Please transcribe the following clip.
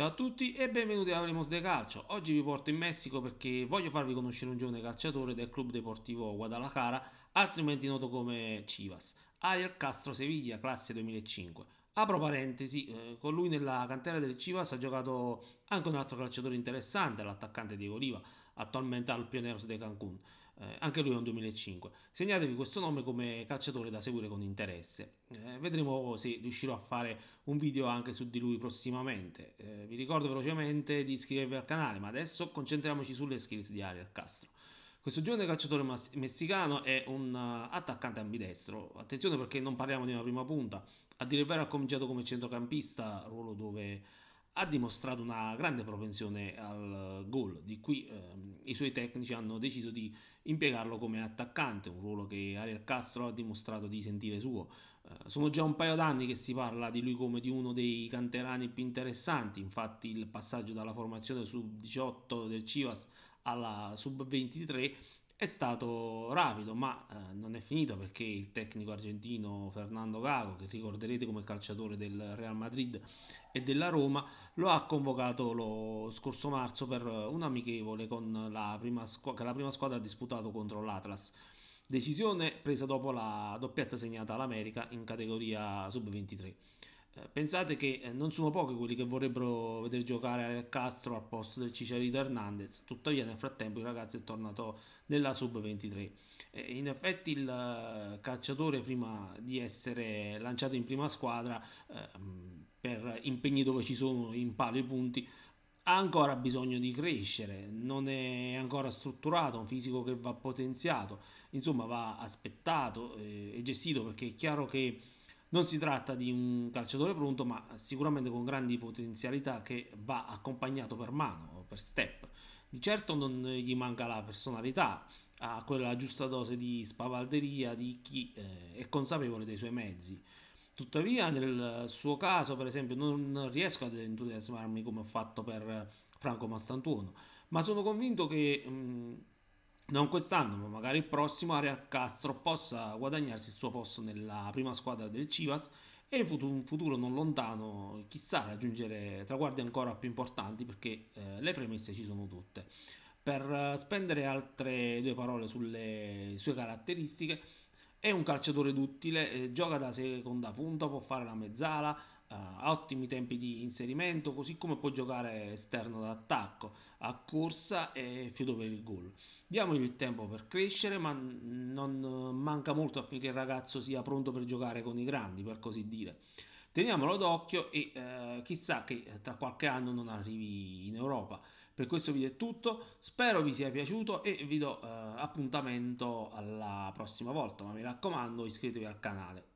Ciao a tutti e benvenuti a Vremos de Calcio. Oggi vi porto in Messico perché voglio farvi conoscere un giovane calciatore del club deportivo Guadalajara, altrimenti noto come Chivas, Ariel Castro Sevilla, classe 2005. Apro parentesi, eh, con lui nella cantera del Chivas ha giocato anche un altro calciatore interessante, l'attaccante Diego Oliva, attualmente al Pioneros de Cancun eh, anche lui è un 2005. Segnatevi questo nome come calciatore da seguire con interesse. Eh, vedremo se riuscirò a fare un video anche su di lui prossimamente. Eh, vi ricordo velocemente di iscrivervi al canale, ma adesso concentriamoci sulle skills di Ariel Castro. Questo giovane calciatore messicano è un eh, attaccante ambidestro. Attenzione perché non parliamo di una prima punta. A dire il vero ha cominciato come centrocampista, ruolo dove ha dimostrato una grande propensione al gol, di cui ehm, i suoi tecnici hanno deciso di impiegarlo come attaccante, un ruolo che Ariel Castro ha dimostrato di sentire suo. Eh, sono già un paio d'anni che si parla di lui come di uno dei canterani più interessanti, infatti il passaggio dalla formazione sub 18 del Civas alla sub 23 è stato rapido, ma eh, non è finito perché il tecnico argentino Fernando Gago, che ricorderete come calciatore del Real Madrid e della Roma, lo ha convocato lo scorso marzo per un amichevole con la prima che la prima squadra ha disputato contro l'Atlas. Decisione presa dopo la doppietta segnata all'America in categoria sub 23. Eh, pensate che eh, non sono pochi quelli che vorrebbero vedere giocare al Castro al posto del Cicerito Hernandez, tuttavia nel frattempo il ragazzo è tornato nella sub 23. Eh, in effetti il calciatore prima di essere lanciato in prima squadra ehm, per impegni dove ci sono in palo i punti ha ancora bisogno di crescere, non è ancora strutturato, un fisico che va potenziato, insomma va aspettato e gestito perché è chiaro che non si tratta di un calciatore pronto, ma sicuramente con grandi potenzialità che va accompagnato per mano, per step. Di certo non gli manca la personalità, ha quella giusta dose di spavalderia di chi eh, è consapevole dei suoi mezzi. Tuttavia, nel suo caso, per esempio, non riesco ad entusiasmarmi come ho fatto per Franco Mastantuono, ma sono convinto che mh, non quest'anno, ma magari il prossimo, Ariel Castro possa guadagnarsi il suo posto nella prima squadra del Chivas e in futuro, un futuro non lontano, chissà, raggiungere traguardi ancora più importanti perché eh, le premesse ci sono tutte. Per eh, spendere altre due parole sulle sue caratteristiche, è un calciatore duttile, eh, gioca da seconda punta, può fare la mezzala, ha ottimi tempi di inserimento, così come può giocare esterno d'attacco, a corsa e fiuto per il gol. Diamogli il tempo per crescere, ma non manca molto affinché il ragazzo sia pronto per giocare con i grandi, per così dire. Teniamolo d'occhio e eh, chissà che eh, tra qualche anno non arrivi in Europa. Per questo video è tutto, spero vi sia piaciuto e vi do eh, appuntamento alla prossima volta, ma mi raccomando iscrivetevi al canale.